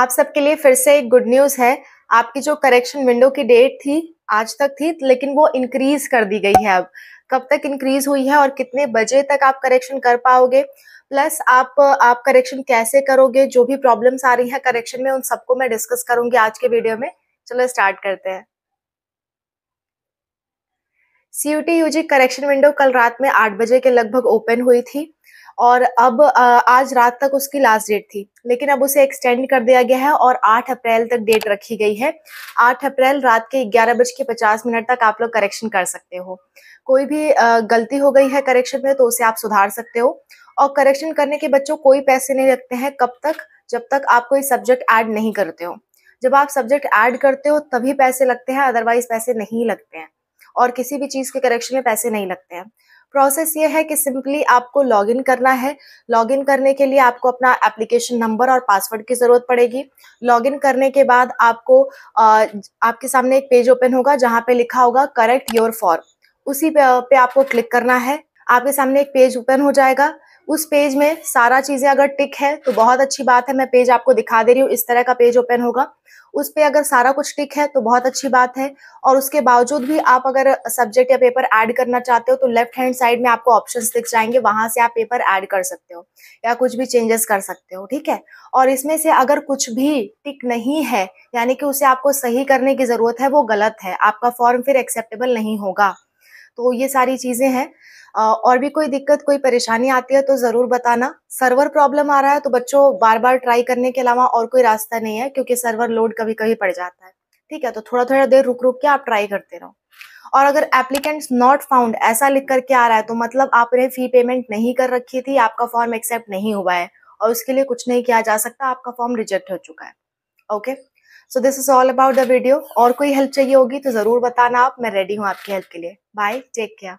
आप सबके लिए फिर से एक गुड न्यूज है आपकी जो करेक्शन विंडो की डेट थी आज तक थी लेकिन वो इंक्रीज कर दी गई है अब कब तक इंक्रीज हुई है और कितने बजे तक आप करेक्शन कर पाओगे प्लस आप आप करेक्शन कैसे करोगे जो भी प्रॉब्लम्स आ रही है करेक्शन में उन सबको मैं डिस्कस करूंगी आज के वीडियो में चलो स्टार्ट करते हैं सीयूटी यूजी करेक्शन विंडो कल रात में आठ बजे के लगभग ओपन हुई थी और अब आज रात तक उसकी लास्ट डेट थी लेकिन अब उसे एक्सटेंड कर दिया गया है और 8 अप्रैल तक डेट रखी गई है 8 अप्रैल रात के ग्यारह बज के पचास मिनट तक आप लोग करेक्शन कर सकते हो कोई भी गलती हो गई है करेक्शन में तो उसे आप सुधार सकते हो और करेक्शन करने के बच्चों कोई पैसे नहीं लगते हैं कब तक जब तक आप कोई सब्जेक्ट ऐड नहीं करते हो जब आप सब्जेक्ट ऐड करते हो तभी पैसे लगते हैं अदरवाइज पैसे नहीं लगते हैं और किसी भी चीज़ के करेक्शन में पैसे नहीं लगते हैं प्रोसेस ये है कि सिंपली आपको लॉगिन करना है लॉगिन करने के लिए आपको अपना एप्लीकेशन नंबर और पासवर्ड की ज़रूरत पड़ेगी लॉगिन करने के बाद आपको आपके सामने एक पेज ओपन होगा जहाँ पे लिखा होगा करेक्ट योर फॉर्म उसी पे, पे आपको क्लिक करना है आपके सामने एक पेज ओपन हो जाएगा उस पेज में सारा चीज़ें अगर टिक है तो बहुत अच्छी बात है मैं पेज आपको दिखा दे रही हूँ इस तरह का पेज ओपन होगा उस पे अगर सारा कुछ टिक है तो बहुत अच्छी बात है और उसके बावजूद भी आप अगर सब्जेक्ट या पेपर ऐड करना चाहते हो तो लेफ्ट हैंड साइड में आपको ऑप्शन दिख जाएंगे वहां से आप पेपर ऐड कर सकते हो या कुछ भी चेंजेस कर सकते हो ठीक है और इसमें से अगर कुछ भी टिक नहीं है यानी कि उसे आपको सही करने की ज़रूरत है वो गलत है आपका फॉर्म फिर एक्सेप्टेबल नहीं होगा तो ये सारी चीज़ें हैं और भी कोई दिक्कत कोई परेशानी आती है तो ज़रूर बताना सर्वर प्रॉब्लम आ रहा है तो बच्चों बार बार ट्राई करने के अलावा और कोई रास्ता नहीं है क्योंकि सर्वर लोड कभी कभी पड़ जाता है ठीक है तो थोड़ा थोड़ा देर रुक रुक के आप ट्राई करते रहो और अगर एप्लीकेंट्स नॉट फाउंड ऐसा लिख करके आ रहा है तो मतलब आपने फी पेमेंट नहीं कर रखी थी आपका फॉर्म एक्सेप्ट नहीं हुआ है और उसके लिए कुछ नहीं किया जा सकता आपका फॉर्म रिजेक्ट हो चुका है okay okay? So this is all about the video और कोई हेल्प चाहिए होगी तो ज़रूर बताना आप मैं रेडी हूँ आपकी हेल्प के लिए बाय टेक केयर